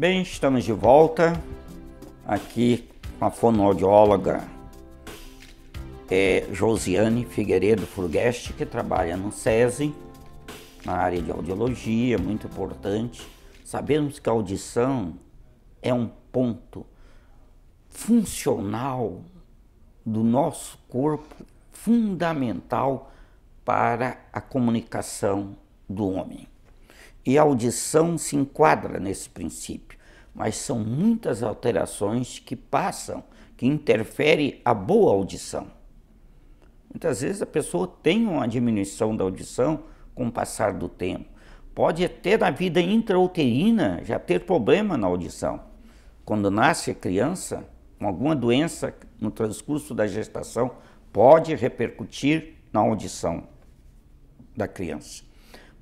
Bem, estamos de volta aqui com a fonoaudióloga é, Josiane Figueiredo Furgueste, que trabalha no SESI, na área de audiologia, muito importante. Sabemos que a audição é um ponto funcional do nosso corpo, fundamental para a comunicação do homem e a audição se enquadra nesse princípio, mas são muitas alterações que passam, que interferem a boa audição. Muitas vezes a pessoa tem uma diminuição da audição com o passar do tempo. Pode até na vida intrauterina já ter problema na audição. Quando nasce a criança, com alguma doença no transcurso da gestação, pode repercutir na audição da criança.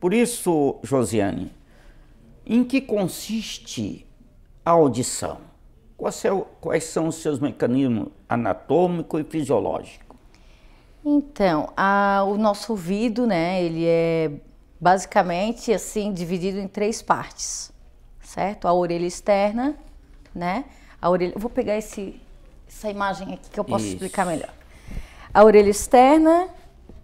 Por isso, Josiane, em que consiste a audição? Quais são os seus mecanismos anatômico e fisiológico? Então, a, o nosso ouvido, né, ele é basicamente assim dividido em três partes, certo? A orelha externa, né? A orelha, vou pegar esse, essa imagem aqui que eu posso Isso. explicar melhor. A orelha externa,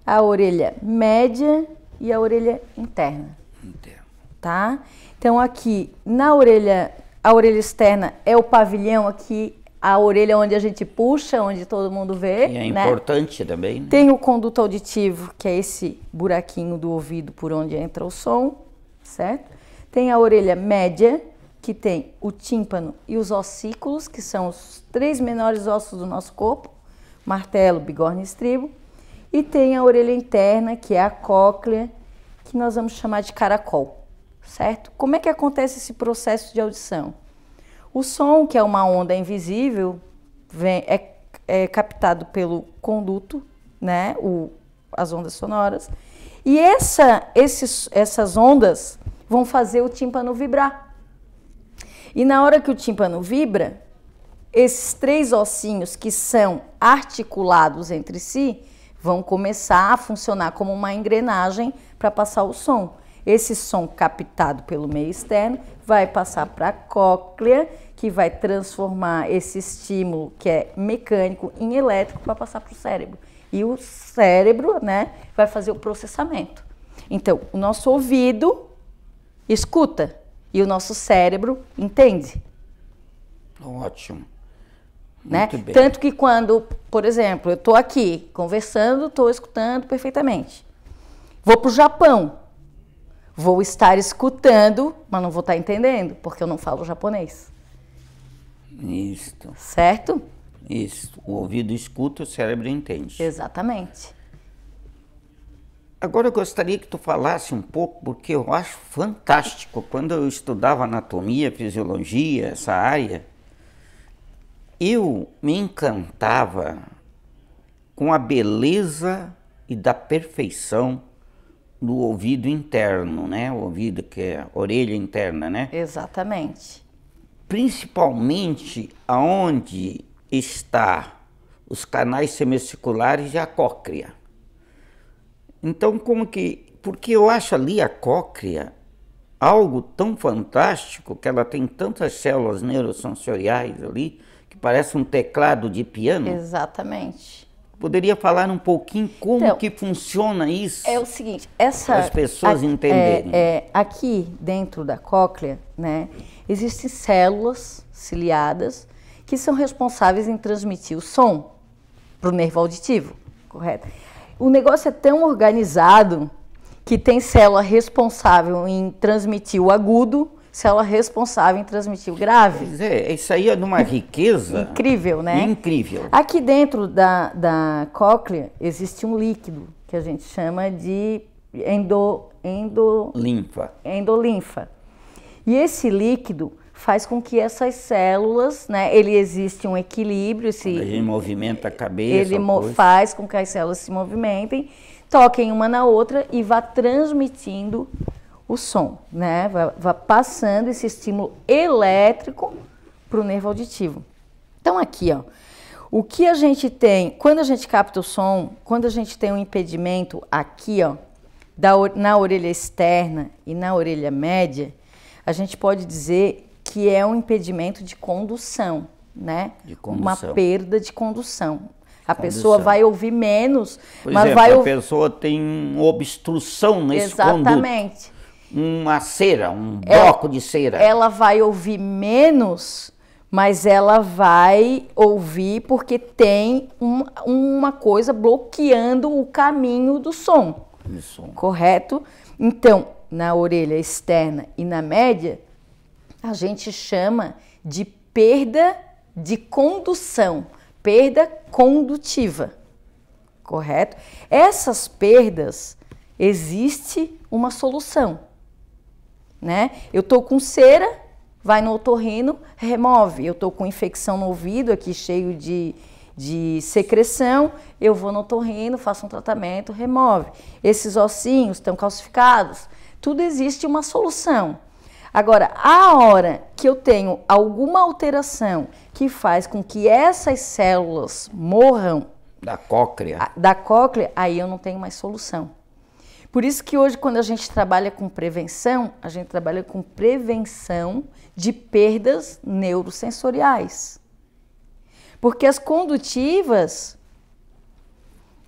a orelha média e a orelha interna. Interna. Tá? Então aqui na orelha, a orelha externa é o pavilhão aqui, a orelha onde a gente puxa, onde todo mundo vê. E é né? importante também. Né? Tem o conduto auditivo, que é esse buraquinho do ouvido por onde entra o som, certo? Tem a orelha média, que tem o tímpano e os ossículos, que são os três menores ossos do nosso corpo, martelo, bigorna e estribo. E tem a orelha interna, que é a cóclea, que nós vamos chamar de caracol, certo? Como é que acontece esse processo de audição? O som, que é uma onda invisível, vem, é, é captado pelo conduto, né? O, as ondas sonoras. E essa, esses, essas ondas vão fazer o tímpano vibrar. E na hora que o tímpano vibra, esses três ossinhos que são articulados entre si vão começar a funcionar como uma engrenagem para passar o som. Esse som captado pelo meio externo vai passar para a cóclea, que vai transformar esse estímulo que é mecânico em elétrico para passar para o cérebro. E o cérebro, né, vai fazer o processamento. Então, o nosso ouvido escuta e o nosso cérebro entende. Ótimo. Né? Tanto que quando, por exemplo, eu estou aqui conversando, estou escutando perfeitamente. Vou para o Japão, vou estar escutando, mas não vou estar tá entendendo, porque eu não falo japonês. Isto. Certo? Isso. O ouvido escuta, o cérebro entende. Exatamente. Agora eu gostaria que tu falasse um pouco, porque eu acho fantástico. Quando eu estudava anatomia, fisiologia, essa área, eu me encantava com a beleza e da perfeição do ouvido interno, né? O ouvido que é a orelha interna, né? Exatamente. Principalmente aonde está os canais semicirculares e a cóclea. Então, como que. Porque eu acho ali a cóclea algo tão fantástico, que ela tem tantas células neurosensoriais ali, que parece um teclado de piano? Exatamente. Poderia falar um pouquinho como então, que funciona isso? É o seguinte, essa as pessoas a, entenderem. É, é, aqui dentro da cóclea, né, existem células ciliadas que são responsáveis em transmitir o som para o nervo auditivo, correto? O negócio é tão organizado que tem célula responsável em transmitir o agudo célula é responsável em transmitir o grave. Pois é, isso aí é numa riqueza. incrível, né? Incrível. Aqui dentro da, da cóclea existe um líquido que a gente chama de endo, endo, limpa endolinfa. E esse líquido faz com que essas células, né, ele existe um equilíbrio. Se, ele movimenta a cabeça. Ele faz com que as células se movimentem, toquem uma na outra e vá transmitindo o som, né? Vai, vai passando esse estímulo elétrico para o nervo auditivo. Então aqui, ó, o que a gente tem quando a gente capta o som, quando a gente tem um impedimento aqui, ó, da, na orelha externa e na orelha média, a gente pode dizer que é um impedimento de condução, né? De condução. Uma perda de condução. A pessoa vai ouvir menos, Por mas exemplo, vai ouvir. A pessoa tem obstrução nesse Exatamente. Conduto uma cera, um ela, é, bloco de cera. Ela vai ouvir menos, mas ela vai ouvir porque tem um, uma coisa bloqueando o caminho do som. Isso. Correto? Então, na orelha externa e na média, a gente chama de perda de condução, perda condutiva. Correto? Essas perdas existe uma solução né? Eu tô com cera, vai no otorrino, remove. Eu tô com infecção no ouvido aqui cheio de, de secreção, eu vou no otorrino, faço um tratamento, remove. Esses ossinhos estão calcificados. Tudo existe uma solução. Agora, a hora que eu tenho alguma alteração que faz com que essas células morram da cóclea, da cóclea, aí eu não tenho mais solução. Por isso que hoje, quando a gente trabalha com prevenção, a gente trabalha com prevenção de perdas neurosensoriais. Porque as condutivas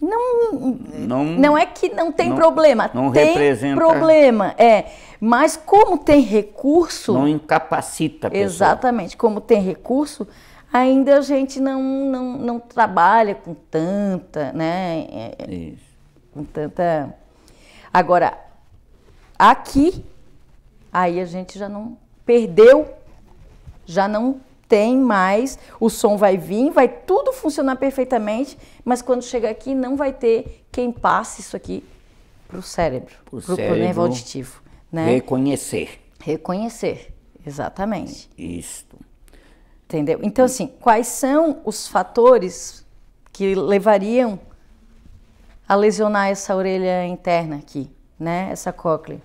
não, não, não é que não tem não, problema, não tem representa. problema, é. Mas como tem recurso... Não incapacita a pessoa. Exatamente, como tem recurso, ainda a gente não, não, não trabalha com tanta, né? É, é, isso. Com tanta Agora, aqui, aí a gente já não perdeu, já não tem mais, o som vai vir, vai tudo funcionar perfeitamente, mas quando chegar aqui não vai ter quem passe isso aqui para o cérebro, para o nervo auditivo. Né? Reconhecer. Reconhecer, exatamente. Isto. Entendeu? Então, assim, quais são os fatores que levariam a lesionar essa orelha interna aqui, né? Essa cóclea.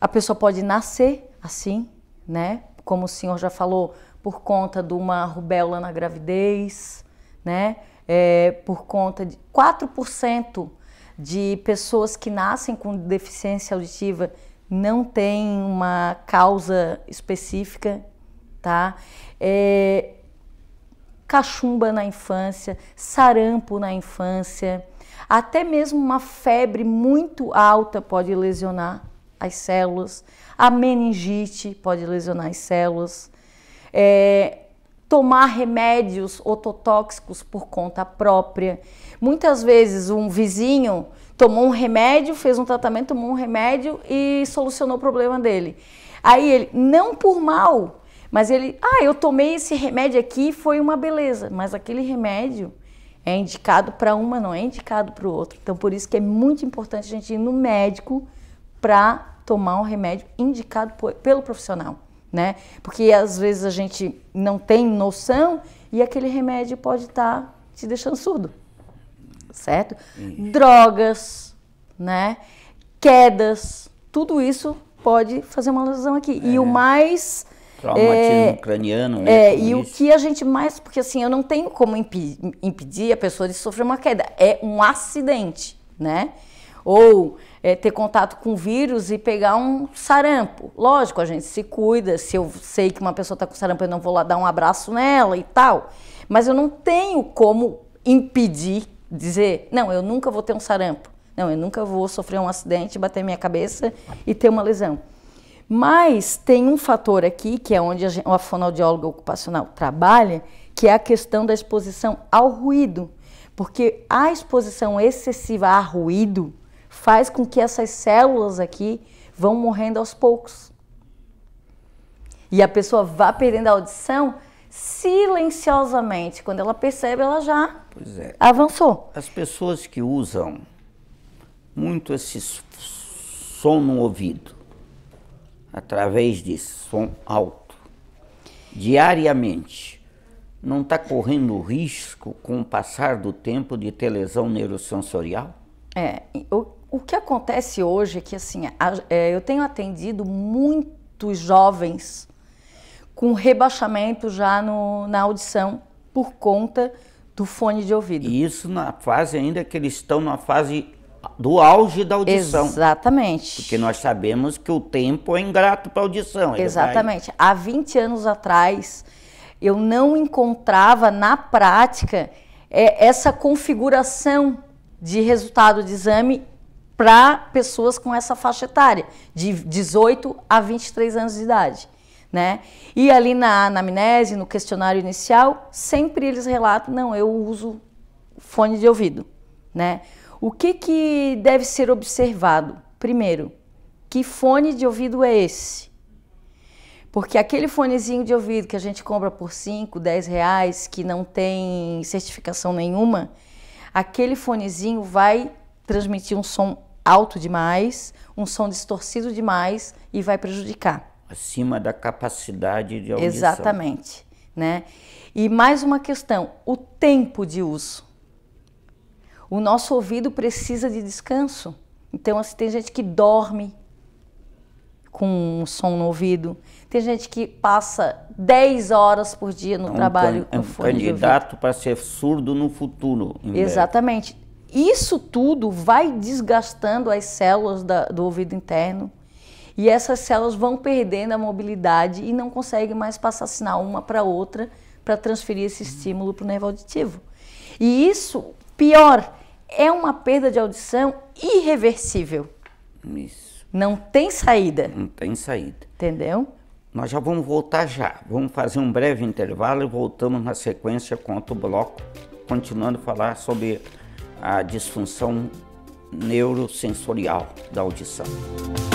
A pessoa pode nascer assim, né? Como o senhor já falou, por conta de uma rubéola na gravidez, né? É, por conta de 4% de pessoas que nascem com deficiência auditiva não tem uma causa específica, tá? É, cachumba na infância, sarampo na infância, até mesmo uma febre muito alta pode lesionar as células, a meningite pode lesionar as células, é, tomar remédios ototóxicos por conta própria. Muitas vezes um vizinho tomou um remédio, fez um tratamento, tomou um remédio e solucionou o problema dele. Aí ele, não por mal, mas ele, ah, eu tomei esse remédio aqui, foi uma beleza. Mas aquele remédio é indicado para uma, não é indicado para o outro. Então, por isso que é muito importante a gente ir no médico para tomar um remédio indicado por, pelo profissional, né? Porque às vezes a gente não tem noção e aquele remédio pode estar tá te deixando surdo, certo? Drogas, né? Quedas, tudo isso pode fazer uma lesão aqui. É. E o mais Traumatismo é, craniano, né? É, e isso. o que a gente mais. Porque assim, eu não tenho como impedir, impedir a pessoa de sofrer uma queda. É um acidente, né? Ou é, ter contato com vírus e pegar um sarampo. Lógico, a gente se cuida. Se eu sei que uma pessoa está com sarampo, eu não vou lá dar um abraço nela e tal. Mas eu não tenho como impedir, dizer, não, eu nunca vou ter um sarampo. Não, eu nunca vou sofrer um acidente, bater minha cabeça e ter uma lesão. Mas tem um fator aqui, que é onde a, a fonoaudióloga ocupacional trabalha, que é a questão da exposição ao ruído. Porque a exposição excessiva a ruído faz com que essas células aqui vão morrendo aos poucos. E a pessoa vá perdendo a audição silenciosamente. Quando ela percebe, ela já é. avançou. As pessoas que usam muito esse som no ouvido, através de som alto, diariamente, não está correndo risco com o passar do tempo de ter lesão neurosensorial? É, o, o que acontece hoje é que assim, a, é, eu tenho atendido muitos jovens com rebaixamento já no, na audição por conta do fone de ouvido. E isso na fase ainda que eles estão na fase do auge da audição. Exatamente. Porque nós sabemos que o tempo é ingrato para a audição. É Exatamente. Vai... Há 20 anos atrás, eu não encontrava na prática é, essa configuração de resultado de exame para pessoas com essa faixa etária, de 18 a 23 anos de idade. Né? E ali na anamnese, no questionário inicial, sempre eles relatam: não, eu uso fone de ouvido. Né? O que, que deve ser observado? Primeiro, que fone de ouvido é esse? Porque aquele fonezinho de ouvido que a gente compra por 5, 10 reais, que não tem certificação nenhuma, aquele fonezinho vai transmitir um som alto demais, um som distorcido demais e vai prejudicar. Acima da capacidade de audição. Exatamente. Né? E mais uma questão, o tempo de uso. O nosso ouvido precisa de descanso. Então, assim, tem gente que dorme com um som no ouvido. Tem gente que passa 10 horas por dia no é um trabalho can, é com fone um candidato para ser surdo no futuro. Exatamente. Breve. Isso tudo vai desgastando as células da, do ouvido interno e essas células vão perdendo a mobilidade e não conseguem mais passar sinal uma para outra para transferir esse estímulo para o nervo auditivo. E isso, pior, é uma perda de audição irreversível. Isso. Não tem saída. Não tem saída. Entendeu? Nós já vamos voltar já. Vamos fazer um breve intervalo e voltamos na sequência com outro bloco, continuando a falar sobre a disfunção neurosensorial da audição.